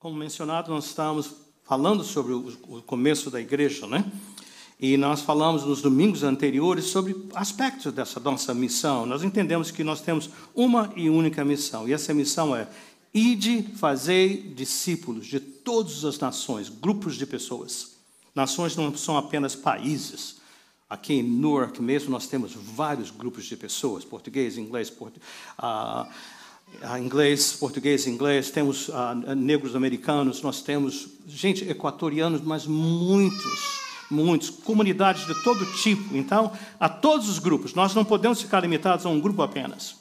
Como mencionado, nós estávamos falando sobre o começo da igreja, né? E nós falamos nos domingos anteriores sobre aspectos dessa nossa missão. Nós entendemos que nós temos uma e única missão, e essa missão é Ide fazer discípulos de todas as nações, grupos de pessoas. Nações não são apenas países. Aqui em Newark mesmo nós temos vários grupos de pessoas, português, inglês, português. Ah, ah, inglês, português, inglês, temos uh, negros americanos, nós temos gente equatoriana, mas muitos, muitos, comunidades de todo tipo. Então, a todos os grupos, nós não podemos ficar limitados a um grupo apenas.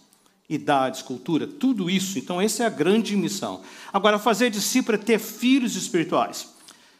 Idades, cultura, tudo isso. Então, essa é a grande missão. Agora, fazer si para ter filhos espirituais.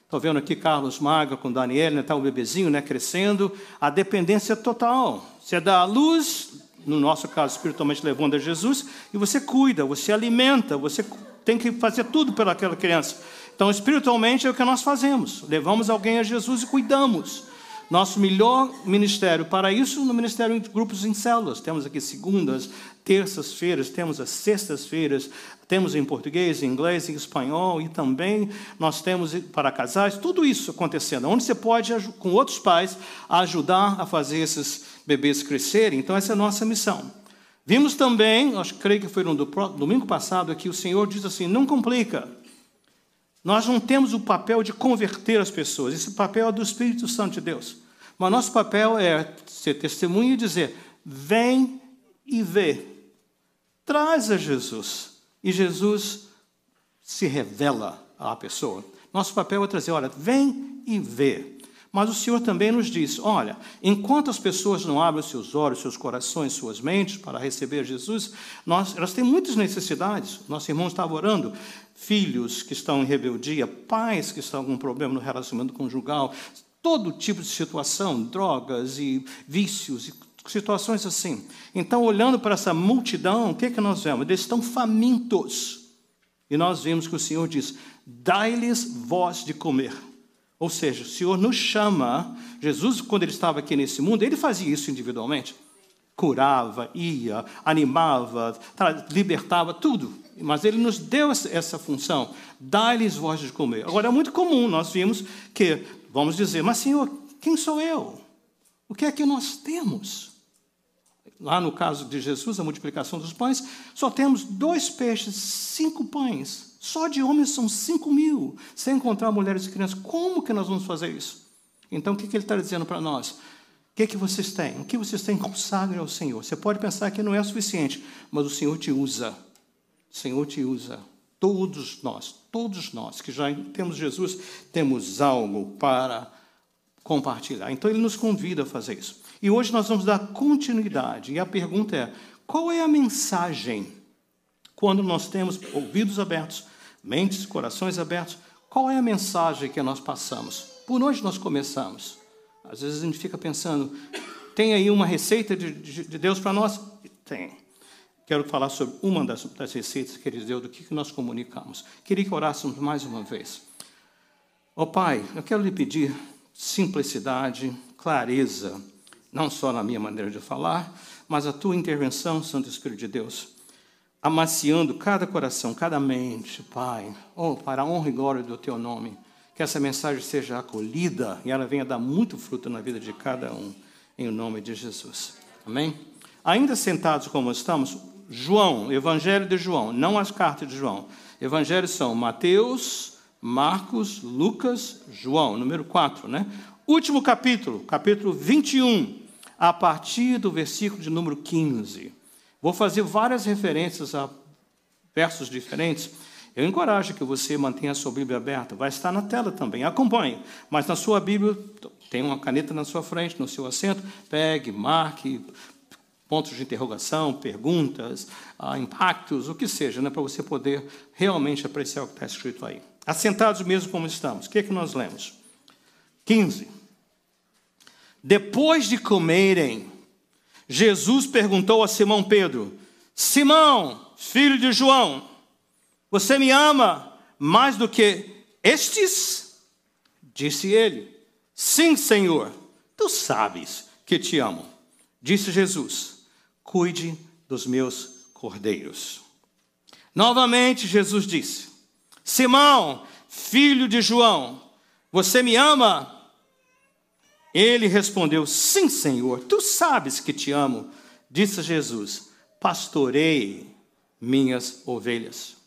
Estou vendo aqui Carlos Maga com Daniel, né? o tá bebezinho, né? Crescendo. A dependência total. Você é dá a luz, no nosso caso, espiritualmente levando a Jesus, e você cuida, você alimenta, você tem que fazer tudo pelaquela criança. Então, espiritualmente é o que nós fazemos: levamos alguém a Jesus e cuidamos. Nosso melhor ministério para isso no ministério de grupos em células. Temos aqui segundas, terças-feiras, temos as sextas-feiras, temos em português, em inglês, em espanhol e também nós temos para casais, tudo isso acontecendo. Onde você pode, com outros pais, ajudar a fazer esses bebês crescerem. Então, essa é a nossa missão. Vimos também, acho, creio que foi no domingo passado, aqui o Senhor diz assim: não complica. Nós não temos o papel de converter as pessoas, esse papel é do Espírito Santo de Deus. Mas nosso papel é ser testemunha e dizer: vem e vê, traz a Jesus. E Jesus se revela à pessoa. Nosso papel é trazer: olha, vem e vê. Mas o Senhor também nos diz: olha, enquanto as pessoas não abrem seus olhos, seus corações, suas mentes para receber Jesus, nós, elas têm muitas necessidades. Nosso irmão estava orando. Filhos que estão em rebeldia, pais que estão com problema no relacionamento conjugal, todo tipo de situação, drogas e vícios, e situações assim. Então, olhando para essa multidão, o que, é que nós vemos? Eles estão famintos. E nós vimos que o Senhor diz: dai-lhes voz de comer. Ou seja, o Senhor nos chama. Jesus, quando ele estava aqui nesse mundo, ele fazia isso individualmente. Curava, ia, animava, libertava, tudo. Mas ele nos deu essa função. Dá-lhes voz de comer. Agora, é muito comum, nós vimos que vamos dizer, mas Senhor, quem sou eu? O que é que nós temos? Lá no caso de Jesus, a multiplicação dos pães, só temos dois peixes, cinco pães. Só de homens são 5 mil. Sem encontrar mulheres e crianças, como que nós vamos fazer isso? Então, o que, que ele está dizendo para nós? O que, que vocês têm? O que vocês têm consagra ao Senhor. Você pode pensar que não é suficiente, mas o Senhor te usa. O Senhor te usa. Todos nós, todos nós que já temos Jesus, temos algo para compartilhar. Então, ele nos convida a fazer isso. E hoje nós vamos dar continuidade. E a pergunta é: qual é a mensagem quando nós temos ouvidos abertos, mentes e corações abertos, qual é a mensagem que nós passamos? Por onde nós começamos? Às vezes a gente fica pensando, tem aí uma receita de, de, de Deus para nós? Tem. Quero falar sobre uma das, das receitas que Ele deu, do que, que nós comunicamos. Queria que orássemos mais uma vez. Ó oh, Pai, eu quero lhe pedir simplicidade, clareza, não só na minha maneira de falar, mas a tua intervenção, Santo Espírito de Deus amaciando cada coração, cada mente, Pai, oh, para a honra e glória do Teu nome. Que essa mensagem seja acolhida e ela venha dar muito fruto na vida de cada um, em nome de Jesus. Amém? Ainda sentados como estamos, João, Evangelho de João, não as cartas de João. Evangelhos são Mateus, Marcos, Lucas, João, número 4, né? Último capítulo, capítulo 21, a partir do versículo de número 15. Vou fazer várias referências a versos diferentes. Eu encorajo que você mantenha a sua Bíblia aberta. Vai estar na tela também. Acompanhe. Mas na sua Bíblia, tem uma caneta na sua frente, no seu assento. Pegue, marque pontos de interrogação, perguntas, ah, impactos, o que seja, né, para você poder realmente apreciar o que está escrito aí. Assentados mesmo como estamos. O que é que nós lemos? 15. Depois de comerem, Jesus perguntou a Simão Pedro: Simão, filho de João, você me ama mais do que estes? Disse ele: Sim, Senhor, tu sabes que te amo. Disse Jesus: Cuide dos meus cordeiros. Novamente Jesus disse: Simão, filho de João, você me ama ele respondeu: Sim, Senhor, tu sabes que te amo. Disse Jesus: Pastorei minhas ovelhas.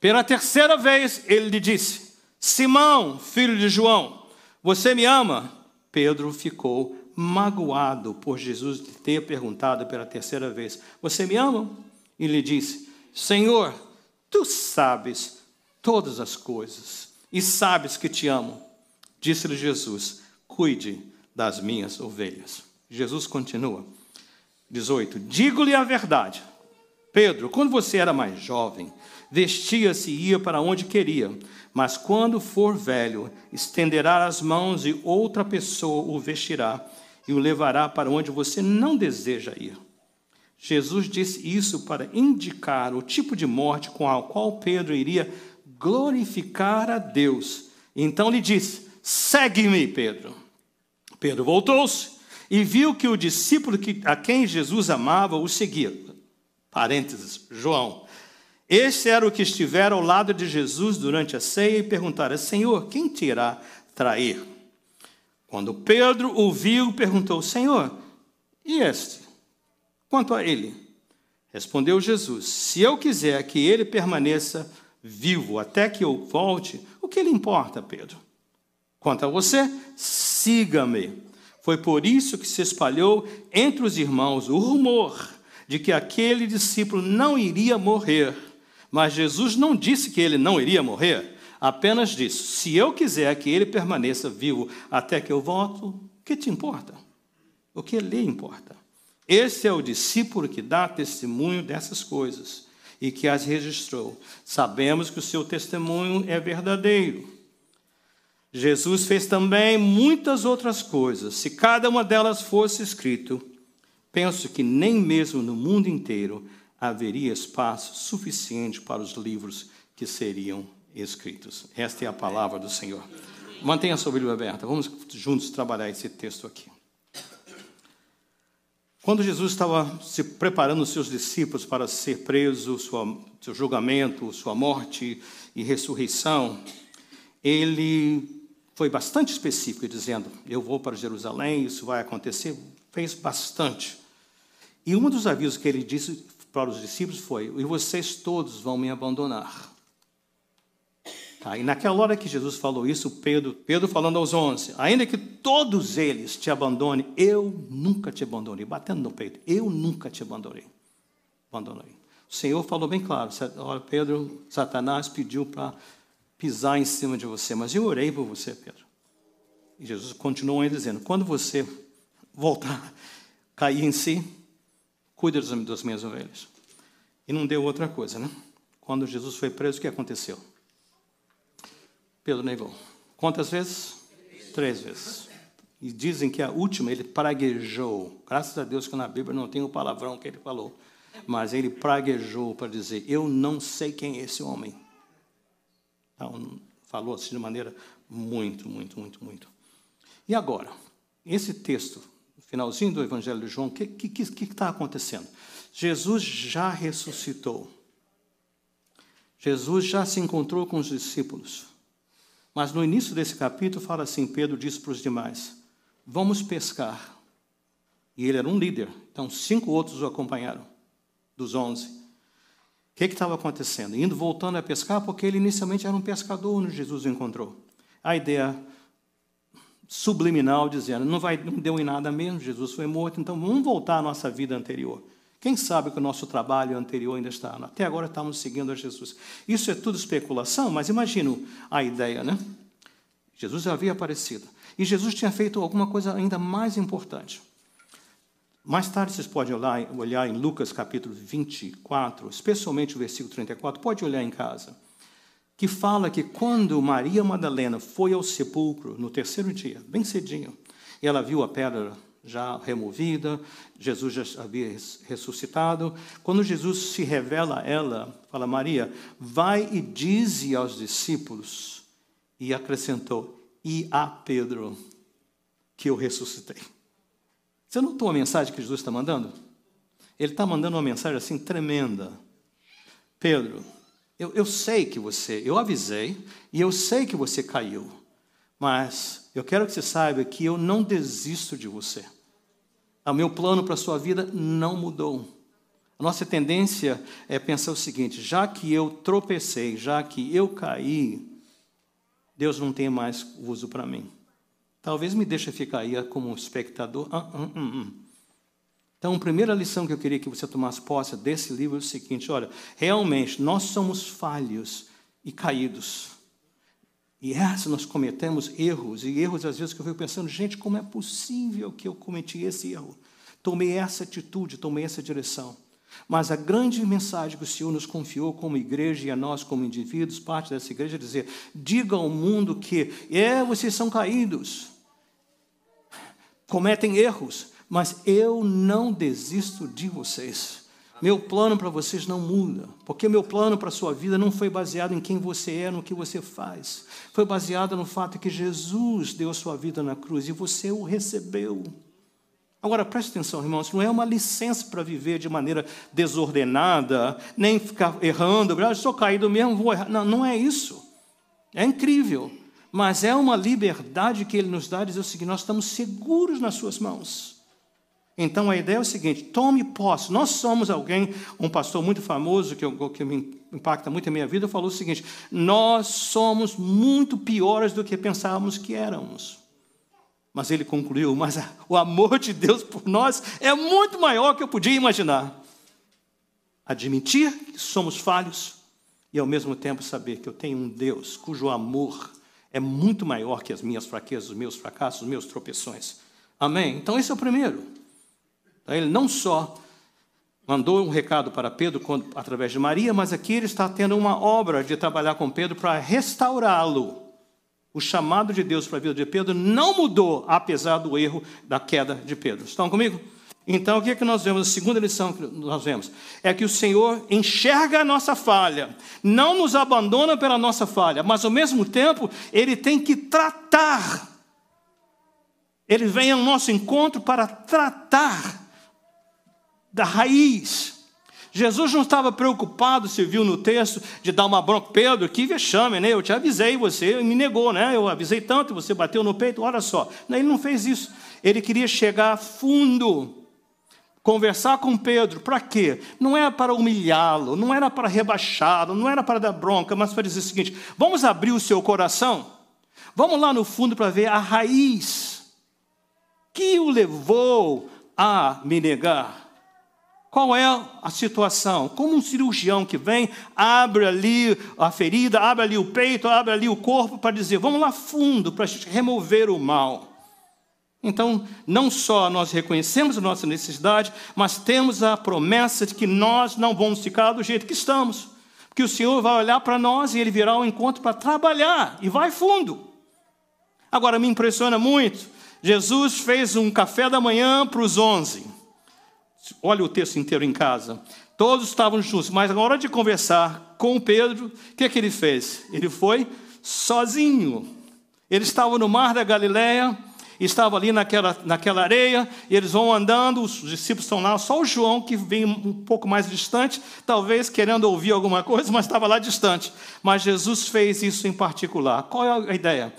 Pela terceira vez ele lhe disse: Simão, filho de João, você me ama? Pedro ficou magoado por Jesus ter perguntado pela terceira vez: Você me ama? E lhe disse: Senhor, tu sabes todas as coisas e sabes que te amo. Disse-lhe Jesus: cuide das minhas ovelhas. Jesus continua. 18. Digo-lhe a verdade. Pedro, quando você era mais jovem, vestia-se e ia para onde queria, mas quando for velho, estenderá as mãos e outra pessoa o vestirá e o levará para onde você não deseja ir. Jesus disse isso para indicar o tipo de morte com a qual Pedro iria glorificar a Deus. Então lhe disse: Segue-me, Pedro. Pedro voltou-se e viu que o discípulo a quem Jesus amava o seguia. Parênteses, João. Este era o que estivera ao lado de Jesus durante a ceia e perguntara: Senhor, quem te irá trair? Quando Pedro ouviu perguntou: Senhor, e este? Quanto a ele? Respondeu Jesus: Se eu quiser que ele permaneça vivo até que eu volte, o que lhe importa, Pedro? Quanto a você, siga-me. Foi por isso que se espalhou entre os irmãos o rumor de que aquele discípulo não iria morrer. Mas Jesus não disse que ele não iria morrer, apenas disse: se eu quiser que ele permaneça vivo até que eu volto, o que te importa? O que lhe importa? Esse é o discípulo que dá testemunho dessas coisas e que as registrou. Sabemos que o seu testemunho é verdadeiro. Jesus fez também muitas outras coisas. Se cada uma delas fosse escrito, penso que nem mesmo no mundo inteiro haveria espaço suficiente para os livros que seriam escritos. Esta é a palavra do Senhor. Mantenha sua Bíblia aberta. Vamos juntos trabalhar esse texto aqui. Quando Jesus estava se preparando os seus discípulos para ser preso, sua, seu julgamento, sua morte e ressurreição, ele foi bastante específico, dizendo: eu vou para Jerusalém, isso vai acontecer. Fez bastante. E um dos avisos que ele disse para os discípulos foi: e vocês todos vão me abandonar. Tá? E naquela hora que Jesus falou isso, Pedro, Pedro falando aos onze: ainda que todos eles te abandonem, eu nunca te abandonei. Batendo no peito: eu nunca te abandonei. Abandonei. O Senhor falou bem claro: Pedro, Satanás pediu para pisar em cima de você, mas eu orei por você, Pedro. E Jesus continuou ainda dizendo: quando você voltar, cair em si, cuide das minhas ovelhas. E não deu outra coisa, né? Quando Jesus foi preso, o que aconteceu? Pedro negou. Quantas vezes? Três vezes. E dizem que a última ele praguejou. Graças a Deus que na Bíblia não tem o palavrão que ele falou. Mas ele praguejou para dizer: Eu não sei quem é esse homem. Tá, falou assim de maneira muito, muito, muito, muito. E agora, esse texto, finalzinho do Evangelho de João, o que está que, que, que tá acontecendo? Jesus já ressuscitou. Jesus já se encontrou com os discípulos. Mas no início desse capítulo, fala assim: Pedro disse para os demais: Vamos pescar. E ele era um líder, então cinco outros o acompanharam, dos onze. O que estava acontecendo? Indo, voltando a pescar, porque ele inicialmente era um pescador onde Jesus o encontrou. A ideia subliminal dizendo, não, vai, não deu em nada mesmo, Jesus foi morto, então vamos voltar à nossa vida anterior. Quem sabe que o nosso trabalho anterior ainda está. Até agora estamos seguindo a Jesus. Isso é tudo especulação, mas imagino a ideia, né? Jesus havia aparecido. E Jesus tinha feito alguma coisa ainda mais importante. Mais tarde, vocês podem olhar, olhar, em Lucas capítulo 24, especialmente o versículo 34, pode olhar em casa, que fala que quando Maria Madalena foi ao sepulcro no terceiro dia, bem cedinho, e ela viu a pedra já removida, Jesus já havia ressuscitado. Quando Jesus se revela a ela, fala Maria, vai e dize aos discípulos, e acrescentou, e a Pedro, que eu ressuscitei. Você notou a mensagem que Jesus está mandando? Ele está mandando uma mensagem assim tremenda. Pedro, eu, eu sei que você, eu avisei, e eu sei que você caiu, mas eu quero que você saiba que eu não desisto de você. O meu plano para a sua vida não mudou. A nossa tendência é pensar o seguinte: já que eu tropecei, já que eu caí, Deus não tem mais uso para mim. Talvez me deixe ficar aí como um espectador. Uh, uh, uh, então, a primeira lição que eu queria que você tomasse posse desse livro é o seguinte: olha, realmente nós somos falhos e caídos. E é, essa nós cometemos erros, e erros às vezes que eu fico pensando, gente, como é possível que eu cometi esse erro? Tomei essa atitude, tomei essa direção. Mas a grande mensagem que o Senhor nos confiou como igreja e a nós como indivíduos, parte dessa igreja, é dizer: diga ao mundo que é, vocês são caídos cometem erros, mas eu não desisto de vocês. Meu plano para vocês não muda, porque meu plano para a sua vida não foi baseado em quem você é, no que você faz. Foi baseado no fato que Jesus deu a sua vida na cruz e você o recebeu. Agora preste atenção, irmãos, não é uma licença para viver de maneira desordenada, nem ficar errando, ah, sou caído mesmo, vou errar. Não, não é isso. É incrível mas é uma liberdade que ele nos dá, dizer o seguinte: nós estamos seguros nas suas mãos. Então a ideia é o seguinte: tome posse. Nós somos alguém, um pastor muito famoso que, eu, que me impacta muito a minha vida, falou o seguinte: nós somos muito piores do que pensávamos que éramos. Mas ele concluiu: mas o amor de Deus por nós é muito maior que eu podia imaginar. Admitir que somos falhos e ao mesmo tempo saber que eu tenho um Deus cujo amor é muito maior que as minhas fraquezas, os meus fracassos, os meus tropeções. Amém? Então, esse é o primeiro. Então, ele não só mandou um recado para Pedro quando, através de Maria, mas aqui ele está tendo uma obra de trabalhar com Pedro para restaurá-lo. O chamado de Deus para a vida de Pedro não mudou, apesar do erro da queda de Pedro. Estão comigo? Então, o que, é que nós vemos? A segunda lição que nós vemos é que o Senhor enxerga a nossa falha, não nos abandona pela nossa falha, mas ao mesmo tempo, Ele tem que tratar. Ele vem ao nosso encontro para tratar da raiz. Jesus não estava preocupado, se viu no texto, de dar uma bronca. Pedro, que vexame, né? Eu te avisei, você me negou, né? Eu avisei tanto, você bateu no peito, olha só. Ele não fez isso. Ele queria chegar fundo conversar com Pedro, para quê? Não era para humilhá-lo, não era para rebaixá-lo, não era para dar bronca, mas para dizer o seguinte: vamos abrir o seu coração, vamos lá no fundo para ver a raiz que o levou a me negar. Qual é a situação? Como um cirurgião que vem, abre ali a ferida, abre ali o peito, abre ali o corpo para dizer: vamos lá fundo para a gente remover o mal. Então, não só nós reconhecemos a nossa necessidade, mas temos a promessa de que nós não vamos ficar do jeito que estamos. Que o Senhor vai olhar para nós e ele virá ao encontro para trabalhar e vai fundo. Agora, me impressiona muito. Jesus fez um café da manhã para os onze. Olha o texto inteiro em casa. Todos estavam juntos, mas na hora de conversar com Pedro, o que, é que ele fez? Ele foi sozinho. Ele estava no mar da Galileia estava ali naquela, naquela areia, e eles vão andando, os discípulos estão lá, só o João, que vem um pouco mais distante, talvez querendo ouvir alguma coisa, mas estava lá distante. Mas Jesus fez isso em particular. Qual é a ideia?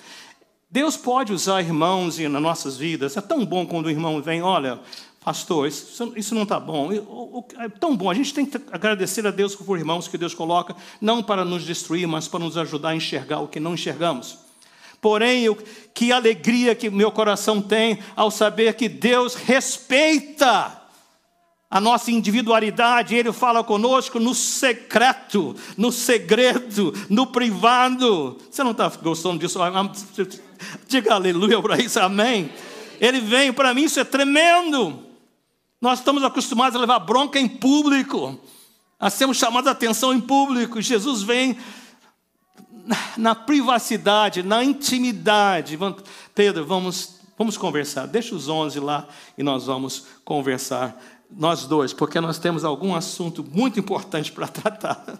Deus pode usar irmãos nas nossas vidas. É tão bom quando o irmão vem, olha, pastor, isso, isso não está bom. É tão bom. A gente tem que agradecer a Deus por irmãos que Deus coloca, não para nos destruir, mas para nos ajudar a enxergar o que não enxergamos. Porém, eu, que alegria que meu coração tem ao saber que Deus respeita a nossa individualidade, Ele fala conosco no secreto, no segredo, no privado. Você não está gostando disso? Ah, diga aleluia para isso, amém. Ele vem, para mim isso é tremendo. Nós estamos acostumados a levar bronca em público, a sermos chamados a atenção em público. Jesus vem na privacidade, na intimidade. Pedro, vamos, vamos conversar. Deixa os onze lá e nós vamos conversar, nós dois, porque nós temos algum assunto muito importante para tratar.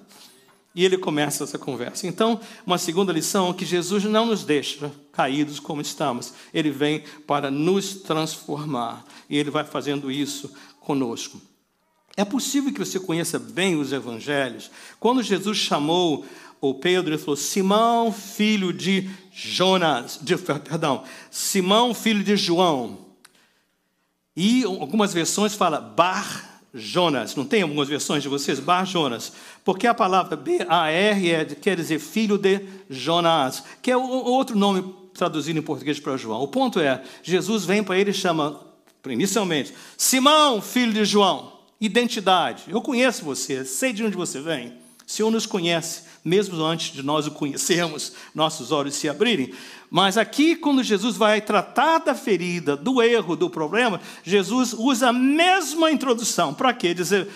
E ele começa essa conversa. Então, uma segunda lição é que Jesus não nos deixa caídos como estamos. Ele vem para nos transformar. E ele vai fazendo isso conosco. É possível que você conheça bem os evangelhos. Quando Jesus chamou o Pedro, falou: Simão, filho de Jonas, de, perdão, Simão, filho de João. E algumas versões fala Bar Jonas. Não tem algumas versões de vocês? Bar Jonas. Porque a palavra B-A-R é, quer dizer filho de Jonas, que é outro nome traduzido em português para João. O ponto é: Jesus vem para ele e chama, inicialmente, Simão, filho de João. Identidade. Eu conheço você, sei de onde você vem. O Senhor nos conhece, mesmo antes de nós o conhecermos, nossos olhos se abrirem. Mas aqui, quando Jesus vai tratar da ferida, do erro, do problema, Jesus usa a mesma introdução. Para quê? Dizer,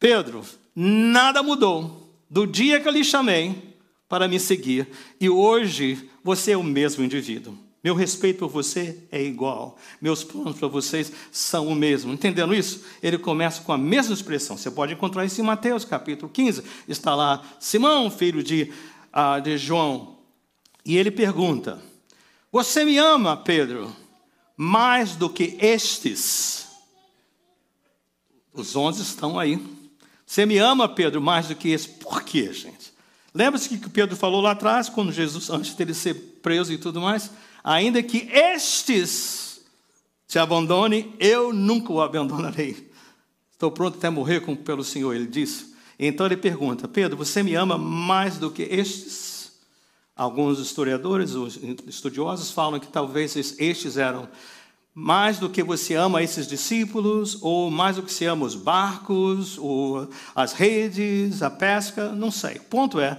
Pedro, nada mudou do dia que eu lhe chamei para me seguir, e hoje você é o mesmo indivíduo. Meu respeito por você é igual. Meus planos para vocês são o mesmo. Entendendo isso? Ele começa com a mesma expressão. Você pode encontrar isso em Mateus, capítulo 15. Está lá Simão, filho de, ah, de João. E ele pergunta: Você me ama, Pedro, mais do que estes? Os onze estão aí. Você me ama, Pedro, mais do que estes? Por quê, gente? Lembra-se que Pedro falou lá atrás, quando Jesus, antes dele ser preso e tudo mais? Ainda que estes te abandone, eu nunca o abandonarei. Estou pronto até morrer com, pelo Senhor, ele disse. Então ele pergunta: Pedro, você me ama mais do que estes? Alguns historiadores, os estudiosos, falam que talvez estes eram mais do que você ama esses discípulos, ou mais do que se ama os barcos, ou as redes, a pesca, não sei. O ponto é: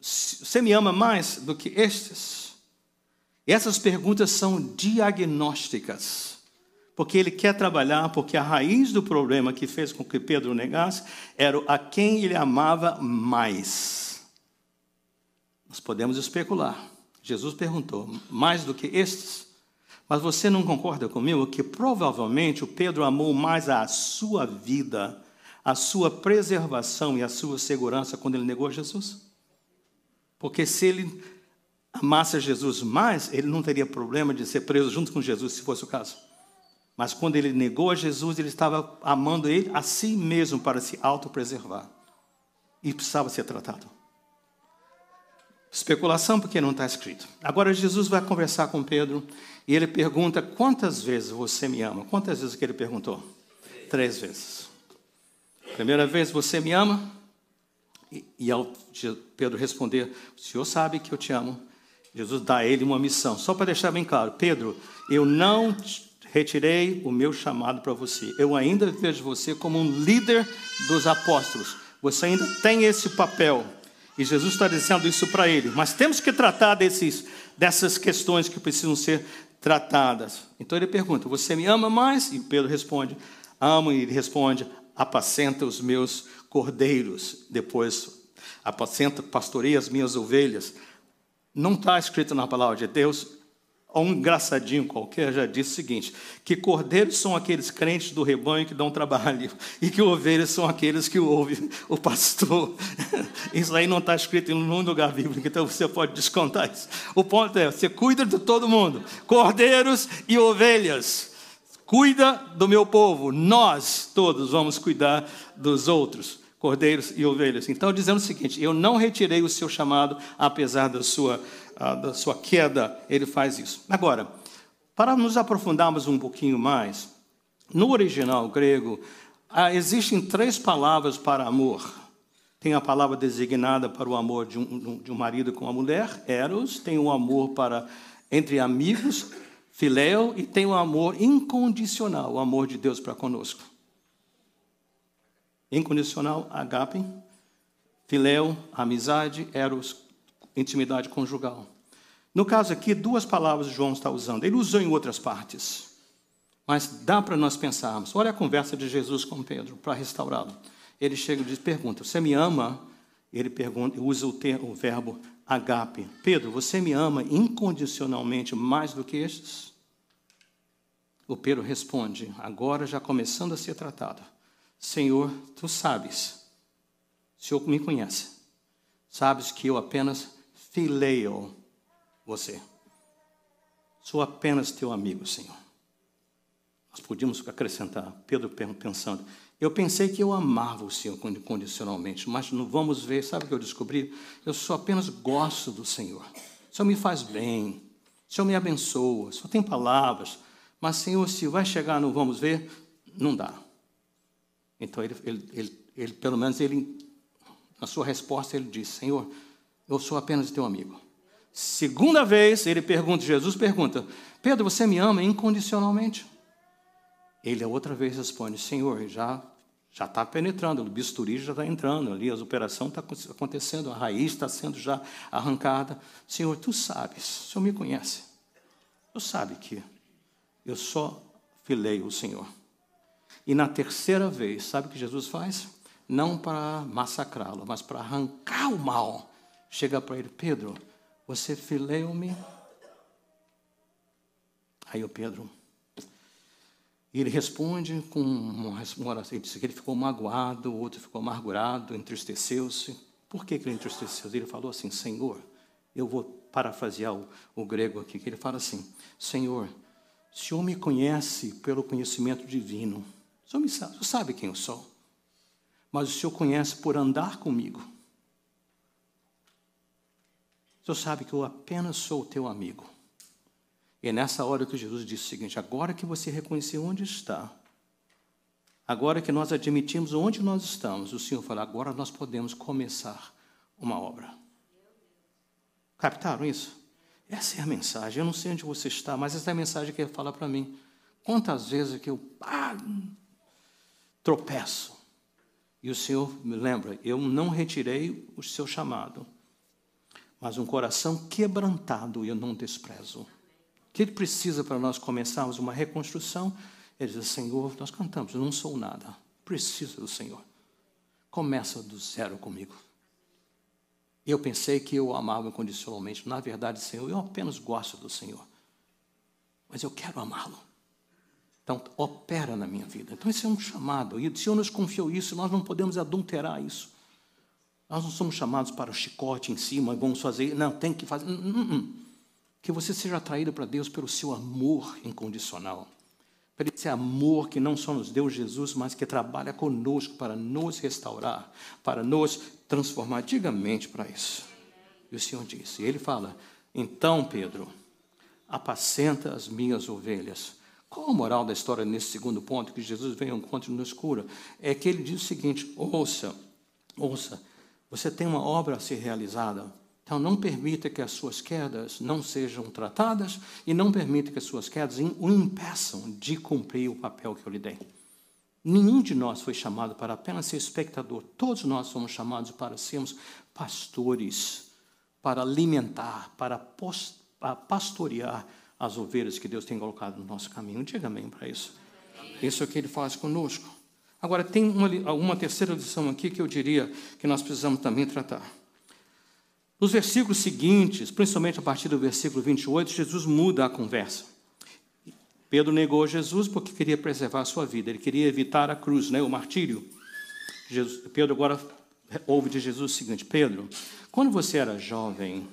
você me ama mais do que estes? Essas perguntas são diagnósticas, porque ele quer trabalhar, porque a raiz do problema que fez com que Pedro negasse era a quem ele amava mais. Nós podemos especular. Jesus perguntou: mais do que estes? Mas você não concorda comigo que provavelmente o Pedro amou mais a sua vida, a sua preservação e a sua segurança quando ele negou Jesus? Porque se ele amasse Jesus mais, ele não teria problema de ser preso junto com Jesus, se fosse o caso. Mas quando ele negou a Jesus, ele estava amando ele a si mesmo para se autopreservar. E precisava ser tratado. Especulação, porque não está escrito. Agora Jesus vai conversar com Pedro e ele pergunta: Quantas vezes você me ama? Quantas vezes que ele perguntou? Três vezes. Primeira vez, você me ama? E, e ao Pedro responder: O senhor sabe que eu te amo. Jesus dá a ele uma missão. Só para deixar bem claro, Pedro, eu não retirei o meu chamado para você. Eu ainda vejo você como um líder dos apóstolos. Você ainda tem esse papel. E Jesus está dizendo isso para ele. Mas temos que tratar desses, dessas questões que precisam ser tratadas. Então ele pergunta: Você me ama mais? E Pedro responde: Amo. E ele responde: Apacenta os meus cordeiros. Depois, apacenta, pastoreia as minhas ovelhas. Não está escrito na palavra de Deus. Um engraçadinho qualquer já disse o seguinte: que cordeiros são aqueles crentes do rebanho que dão trabalho, e que ovelhas são aqueles que ouvem o pastor. Isso aí não está escrito em nenhum lugar bíblico, então você pode descontar isso. O ponto é: você cuida de todo mundo, cordeiros e ovelhas cuida do meu povo, nós todos vamos cuidar dos outros cordeiros e ovelhas. Então, dizendo o seguinte: Eu não retirei o seu chamado, apesar da sua, ah, da sua queda, ele faz isso. Agora, para nos aprofundarmos um pouquinho mais, no original grego, ah, existem três palavras para amor. Tem a palavra designada para o amor de um, de um marido com uma mulher, eros, tem o amor para entre amigos, filéu, e tem o amor incondicional, o amor de Deus para conosco. Incondicional, agape. Filéu, amizade. Eros, intimidade conjugal. No caso aqui, duas palavras João está usando. Ele usou em outras partes. Mas dá para nós pensarmos. Olha a conversa de Jesus com Pedro, para restaurá-lo. Ele chega e diz, pergunta, você me ama? Ele pergunta, usa o, termo, o verbo agape. Pedro, você me ama incondicionalmente mais do que estes? O Pedro responde, agora já começando a ser tratado. Senhor, tu sabes, o Senhor me conhece, sabes que eu apenas fileio você. Sou apenas teu amigo, Senhor. Nós podíamos acrescentar, Pedro pensando, eu pensei que eu amava o Senhor condicionalmente, mas não vamos ver, sabe o que eu descobri? Eu só apenas gosto do Senhor. O Senhor me faz bem, o Senhor me abençoa, só tem palavras, mas Senhor, se vai chegar no vamos ver, não dá. Então, ele, ele, ele, ele, pelo menos, ele, na sua resposta, ele diz: Senhor, eu sou apenas teu amigo. Segunda vez, ele pergunta, Jesus pergunta: Pedro, você me ama incondicionalmente? Ele, outra vez, responde: Senhor, já já está penetrando, o bisturi já está entrando ali, a operação está acontecendo, a raiz está sendo já arrancada. Senhor, tu sabes, o Senhor me conhece. Tu sabe que eu só filei o Senhor. E na terceira vez, sabe o que Jesus faz? Não para massacrá-lo, mas para arrancar o mal. Chega para ele, Pedro, você fileu me Aí o Pedro. ele responde com uma oração. Ele disse que ele ficou magoado, o outro ficou amargurado, entristeceu-se. Por que, que ele entristeceu? Ele falou assim: Senhor, eu vou parafrasear o, o grego aqui, que ele fala assim: Senhor, o Senhor me conhece pelo conhecimento divino o senhor, me sabe, o senhor sabe quem eu sou. Mas o senhor conhece por andar comigo. O senhor sabe que eu apenas sou o teu amigo. E é nessa hora que Jesus disse o seguinte: agora que você reconheceu onde está, agora que nós admitimos onde nós estamos, o Senhor fala: agora nós podemos começar uma obra. Captaram isso? Essa é a mensagem. Eu não sei onde você está, mas essa é a mensagem que ele fala para mim. Quantas vezes que eu. Ah, tropeço. E o Senhor me lembra: eu não retirei o seu chamado, mas um coração quebrantado eu não desprezo. O que ele precisa para nós começarmos uma reconstrução? Ele diz: Senhor, nós cantamos, eu não sou nada, preciso do Senhor. Começa do zero comigo. Eu pensei que eu amava incondicionalmente. Na verdade, Senhor, eu apenas gosto do Senhor. Mas eu quero amá-lo. Então, opera na minha vida. Então, esse é um chamado. E o Senhor nos confiou isso, nós não podemos adulterar isso. Nós não somos chamados para o chicote em cima, e vamos fazer. Não, tem que fazer. Não, hum, não. Hum, hum. Que você seja atraído para Deus pelo seu amor incondicional. Pelo esse amor que não só nos deu Jesus, mas que trabalha conosco para nos restaurar, para nos transformar. Diga mente para isso. E o Senhor disse. E ele fala: Então, Pedro, apacenta as minhas ovelhas qual a moral da história nesse segundo ponto, que Jesus vem ao encontro no escuro? É que ele diz o seguinte: ouça, ouça, você tem uma obra a ser realizada. Então, não permita que as suas quedas não sejam tratadas e não permita que as suas quedas o impeçam de cumprir o papel que eu lhe dei. Nenhum de nós foi chamado para apenas ser espectador, todos nós somos chamados para sermos pastores, para alimentar, para pastorear as ovelhas que Deus tem colocado no nosso caminho. Diga amém para isso. Amém. Isso é o que Ele faz conosco. Agora, tem uma, uma terceira lição aqui que eu diria que nós precisamos também tratar. Nos versículos seguintes, principalmente a partir do versículo 28, Jesus muda a conversa. Pedro negou Jesus porque queria preservar a sua vida, ele queria evitar a cruz, né, o martírio. Jesus, Pedro agora ouve de Jesus o seguinte: Pedro, quando você era jovem,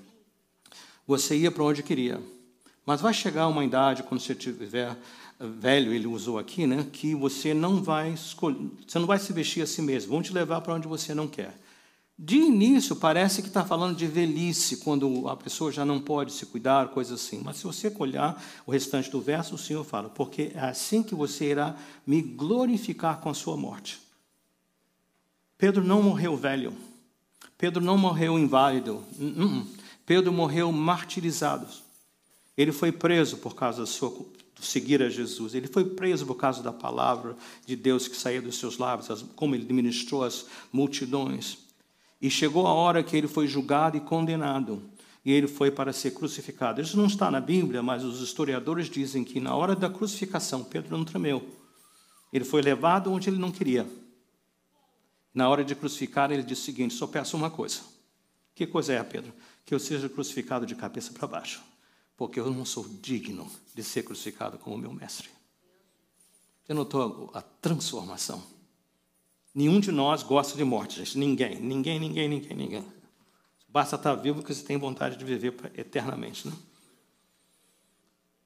você ia para onde queria mas vai chegar uma idade, quando você tiver velho, ele usou aqui, né, que você não vai escolher, você não vai se vestir a si mesmo, vão te levar para onde você não quer. De início, parece que está falando de velhice, quando a pessoa já não pode se cuidar, coisa assim. Mas se você olhar o restante do verso, o Senhor fala: Porque é assim que você irá me glorificar com a sua morte. Pedro não morreu velho. Pedro não morreu inválido. Hum, hum, hum. Pedro morreu martirizado. Ele foi preso por causa da sua seguir a Jesus. Ele foi preso por causa da palavra de Deus que saía dos seus lábios, como ele ministrou as multidões. E chegou a hora que ele foi julgado e condenado. E ele foi para ser crucificado. Isso não está na Bíblia, mas os historiadores dizem que na hora da crucificação, Pedro não tremeu. Ele foi levado onde ele não queria. Na hora de crucificar, ele disse o seguinte: só peço uma coisa. Que coisa é, Pedro? Que eu seja crucificado de cabeça para baixo porque eu não sou digno de ser crucificado como meu mestre. Você notou a transformação? Nenhum de nós gosta de morte, gente. Ninguém, ninguém, ninguém, ninguém, ninguém. Basta estar vivo que você tem vontade de viver eternamente, né?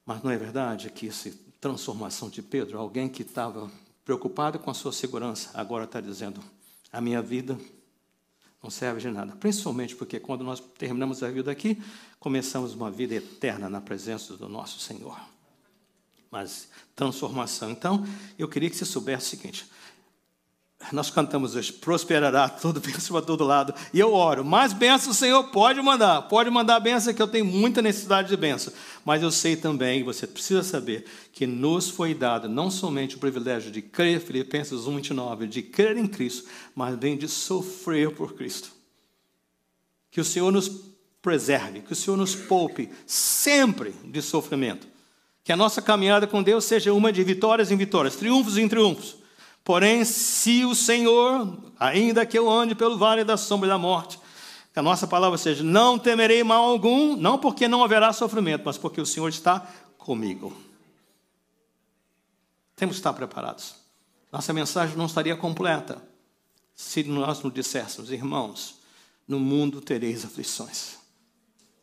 Mas não é verdade que essa transformação de Pedro, alguém que estava preocupado com a sua segurança, agora está dizendo: a minha vida não serve de nada. Principalmente porque quando nós terminamos a vida aqui, começamos uma vida eterna na presença do nosso Senhor. Mas transformação. Então, eu queria que você soubesse o seguinte: nós cantamos hoje, prosperará todo bênção para todo lado. E eu oro, mais bênção, Senhor, pode mandar. Pode mandar bênção, que eu tenho muita necessidade de bênção. Mas eu sei também, você precisa saber, que nos foi dado não somente o privilégio de crer, Filipenses 1, 29, de crer em Cristo, mas também de sofrer por Cristo. Que o Senhor nos preserve, que o Senhor nos poupe sempre de sofrimento. Que a nossa caminhada com Deus seja uma de vitórias em vitórias, triunfos em triunfos Porém, se o Senhor, ainda que eu ande pelo vale da sombra da morte, que a nossa palavra seja: não temerei mal algum, não porque não haverá sofrimento, mas porque o Senhor está comigo. Temos que estar preparados. Nossa mensagem não estaria completa se nós não disséssemos, irmãos, no mundo tereis aflições.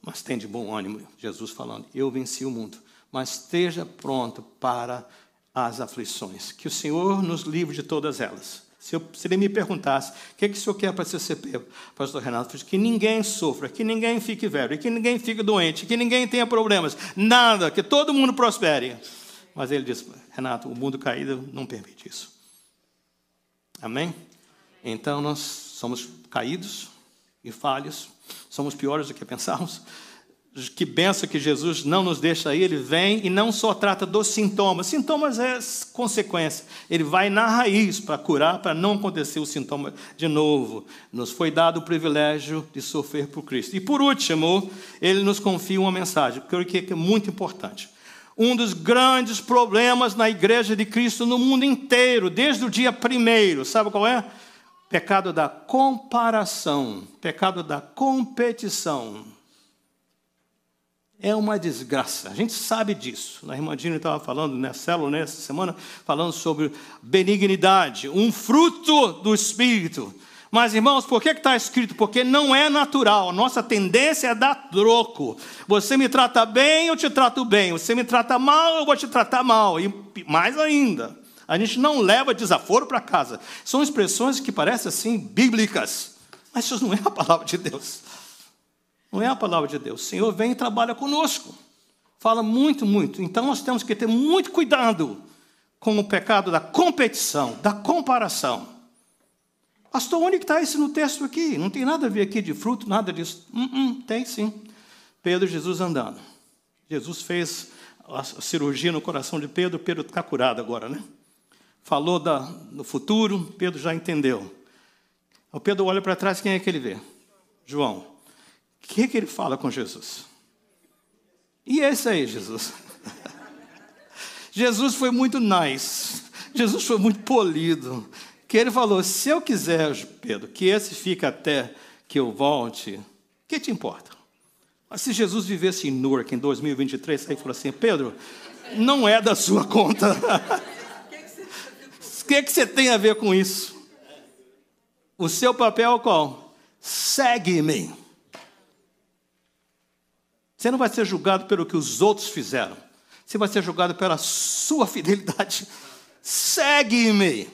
Mas tem de bom ânimo, Jesus falando, eu venci o mundo. Mas esteja pronto para as aflições. Que o Senhor nos livre de todas elas. Se, eu, se ele me perguntasse, o que, é que o senhor quer para ser CP? pastor Renato? Que ninguém sofra, que ninguém fique velho, que ninguém fique doente, que ninguém tenha problemas, nada, que todo mundo prospere. Mas ele disse, Renato, o mundo caído não permite isso. Amém? Então nós somos caídos e falhos, somos piores do que pensávamos que benção que Jesus não nos deixa aí, ele vem e não só trata dos sintomas, sintomas é consequência, ele vai na raiz para curar, para não acontecer o sintoma de novo. Nos foi dado o privilégio de sofrer por Cristo. E por último, ele nos confia uma mensagem, que eu creio que é muito importante. Um dos grandes problemas na igreja de Cristo no mundo inteiro, desde o dia primeiro, sabe qual é? Pecado da comparação, pecado da competição é uma desgraça. A gente sabe disso. Na né? Dina estava falando, na né, célula, nessa né, semana, falando sobre benignidade, um fruto do Espírito. Mas, irmãos, por que está escrito? Porque não é natural. Nossa tendência é dar troco. Você me trata bem, eu te trato bem. Você me trata mal, eu vou te tratar mal. E mais ainda, a gente não leva desaforo para casa. São expressões que parecem assim bíblicas. Mas isso não é a palavra de Deus. Não é a palavra de Deus. O Senhor vem e trabalha conosco. Fala muito, muito. Então nós temos que ter muito cuidado com o pecado da competição, da comparação. Pastor, onde está isso no texto aqui? Não tem nada a ver aqui de fruto, nada disso. Uh -uh, tem sim. Pedro e Jesus andando. Jesus fez a cirurgia no coração de Pedro, Pedro está curado agora, né? Falou da, do futuro, Pedro já entendeu. O Pedro olha para trás, quem é que ele vê? João que, que ele fala com Jesus? E esse aí, Jesus. Jesus foi muito nice. Jesus foi muito polido. Que ele falou: se eu quiser, Pedro, que esse fique até que eu volte, que te importa? Mas se Jesus vivesse em Newark em 2023, aí falou assim: Pedro, não é da sua conta. O que, que você tem a ver com isso? O seu papel é qual? Segue-me. Você não vai ser julgado pelo que os outros fizeram. Você vai ser julgado pela sua fidelidade. Segue-me.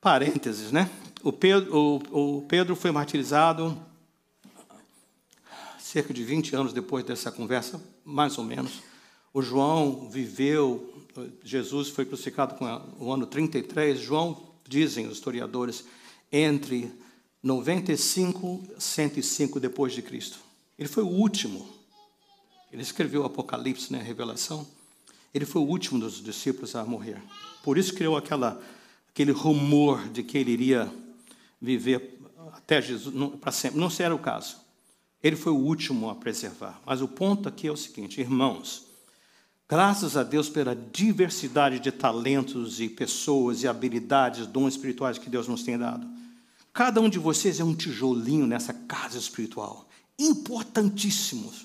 Parênteses, né? O Pedro, o, o Pedro foi martirizado cerca de 20 anos depois dessa conversa, mais ou menos. O João viveu, Jesus foi crucificado com o ano 33. João, dizem os historiadores, entre 95, 105 depois de Cristo. Ele foi o último. Ele escreveu o Apocalipse, né, a Revelação. Ele foi o último dos discípulos a morrer. Por isso criou aquela, aquele rumor de que ele iria viver até Jesus para sempre. Não será o caso. Ele foi o último a preservar. Mas o ponto aqui é o seguinte, irmãos. Graças a Deus pela diversidade de talentos e pessoas e habilidades, dons espirituais que Deus nos tem dado. Cada um de vocês é um tijolinho nessa casa espiritual. Importantíssimos.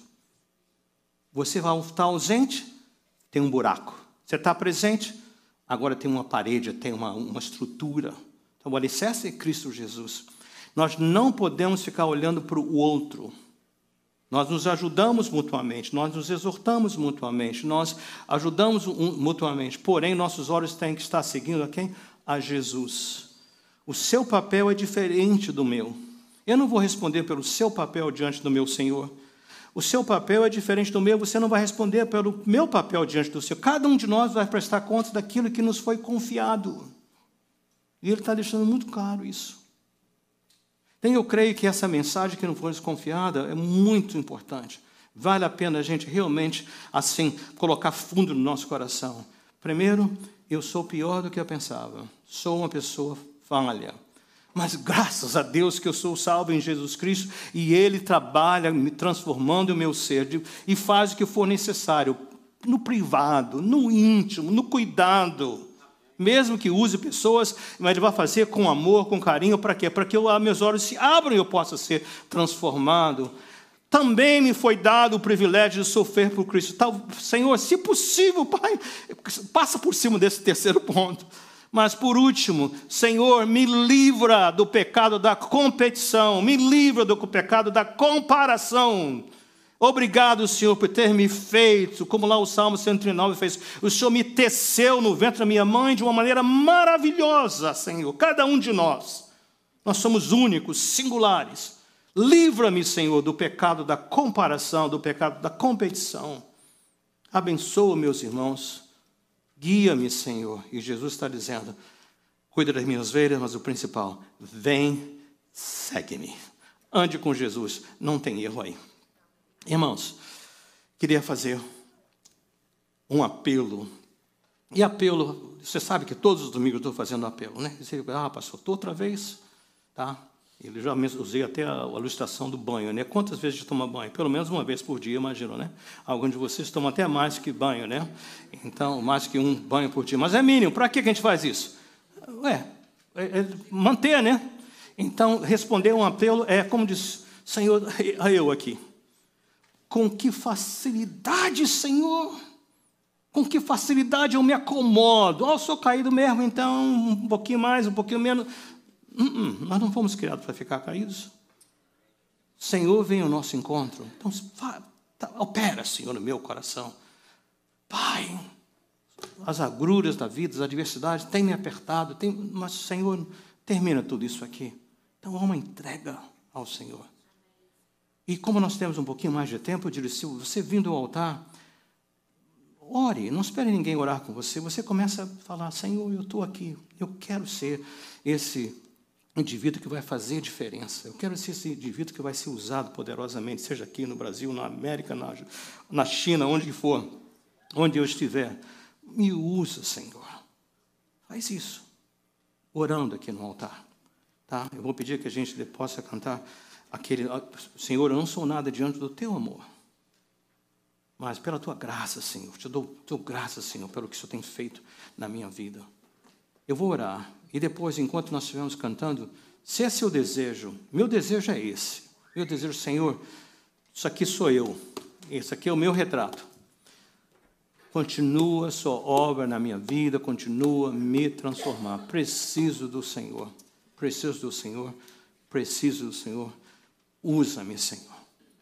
Você vai estar ausente, tem um buraco. Você está presente, agora tem uma parede, tem uma, uma estrutura. Então, o alicerce é Cristo Jesus. Nós não podemos ficar olhando para o outro. Nós nos ajudamos mutuamente, nós nos exortamos mutuamente, nós ajudamos mutuamente. Porém, nossos olhos têm que estar seguindo a quem? A Jesus. O seu papel é diferente do meu. Eu não vou responder pelo seu papel diante do meu Senhor. O seu papel é diferente do meu, você não vai responder pelo meu papel diante do seu. Cada um de nós vai prestar conta daquilo que nos foi confiado. E ele está deixando muito claro isso. Então, eu creio que essa mensagem que não foi desconfiada é muito importante. Vale a pena a gente realmente, assim, colocar fundo no nosso coração. Primeiro, eu sou pior do que eu pensava. Sou uma pessoa falha. Mas graças a Deus que eu sou salvo em Jesus Cristo e Ele trabalha me transformando o meu ser e faz o que for necessário, no privado, no íntimo, no cuidado. Mesmo que use pessoas, mas Ele vai fazer com amor, com carinho, para quê? Para que eu, meus olhos se abram e eu possa ser transformado. Também me foi dado o privilégio de sofrer por Cristo. Senhor, se possível, Pai, passa por cima desse terceiro ponto mas por último, Senhor, me livra do pecado da competição, me livra do pecado da comparação. Obrigado, Senhor, por ter me feito, como lá o Salmo 109 fez. O Senhor me teceu no ventre da minha mãe de uma maneira maravilhosa, Senhor. Cada um de nós. Nós somos únicos, singulares. Livra-me, Senhor, do pecado da comparação, do pecado da competição. Abençoa, meus irmãos Guia-me, Senhor. E Jesus está dizendo: Cuida das minhas ovelhas, mas o principal, vem, segue-me. Ande com Jesus, não tem erro aí. Irmãos, queria fazer um apelo. E apelo, você sabe que todos os domingos eu estou fazendo apelo, né? Você, ah, pastor, estou outra vez, tá? Ele já usei até a, a ilustração do banho, né? Quantas vezes a gente toma banho? Pelo menos uma vez por dia, imagino, né? Alguns de vocês tomam até mais que banho, né? Então, mais que um banho por dia. Mas é mínimo. Para que a gente faz isso? Ué, é, é manter, né? Então, responder um apelo é como diz, Senhor, a eu aqui. Com que facilidade, Senhor? Com que facilidade eu me acomodo? Oh, eu sou caído mesmo, então um pouquinho mais, um pouquinho menos. Não, uh-uh, nós não fomos criados para ficar caídos. Senhor, vem ao nosso encontro. Então, tá, opera, Senhor, no meu coração. Pai, as agruras da vida, as adversidades têm me apertado, tem, mas, Senhor, termina tudo isso aqui. Então, há uma entrega ao Senhor. E como nós temos um pouquinho mais de tempo, eu digo, se você vindo ao altar, ore, não espere ninguém orar com você. Você começa a falar: Senhor, eu estou aqui, eu quero ser esse indivíduo que vai fazer diferença. Eu quero ser esse indivíduo que vai ser usado poderosamente, seja aqui no Brasil, na América, na, na China, onde for, onde eu estiver. Me usa, Senhor. Faz isso. Orando aqui no altar. Tá? Eu vou pedir que a gente possa cantar aquele. Ah, Senhor, eu não sou nada diante do teu amor. Mas pela tua graça, Senhor, te dou, te dou graça, Senhor, pelo que o Senhor tem feito na minha vida. Eu vou orar e depois, enquanto nós estivemos cantando, se é seu desejo, meu desejo é esse. Meu desejo, Senhor, isso aqui sou eu. Esse aqui é o meu retrato. Continua sua obra na minha vida, continua me transformar. Preciso do Senhor. Preciso do Senhor. Preciso do Senhor. Usa-me, Senhor.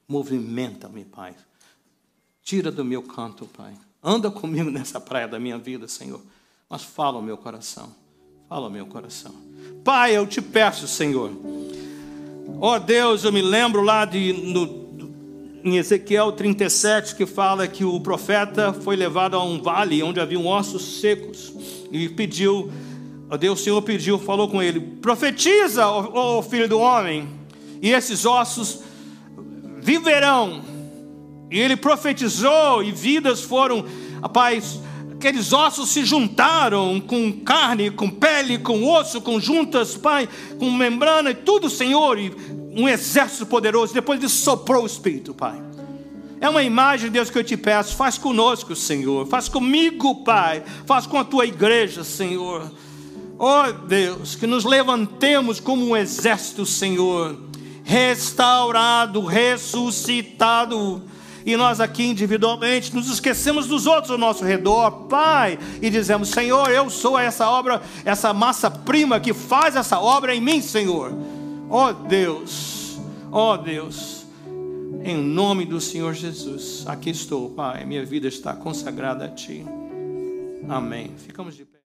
Movimenta-me, Pai. Tira do meu canto, Pai. Anda comigo nessa praia da minha vida, Senhor. Mas fala o meu coração. Fala ao meu coração. Pai, eu te peço, Senhor. Ó oh, Deus, eu me lembro lá de, no, em Ezequiel 37 que fala que o profeta foi levado a um vale onde havia ossos secos e pediu, ó oh, Deus, o Senhor pediu, falou com ele: profetiza, ó oh, filho do homem, e esses ossos viverão. E ele profetizou e vidas foram, rapaz, Aqueles ossos se juntaram com carne, com pele, com osso, com juntas, Pai, com membrana e tudo, Senhor, e um exército poderoso. Depois ele soprou o Espírito, Pai. É uma imagem, Deus, que eu te peço. Faz conosco, Senhor. Faz comigo, Pai. Faz com a tua igreja, Senhor. Oh, Deus, que nos levantemos como um exército, Senhor. Restaurado, ressuscitado e nós aqui individualmente nos esquecemos dos outros ao nosso redor, Pai, e dizemos: Senhor, eu sou essa obra, essa massa-prima que faz essa obra em mim, Senhor. Ó oh, Deus, ó oh, Deus, em nome do Senhor Jesus, aqui estou, Pai, minha vida está consagrada a Ti. Amém. Ficamos de pé.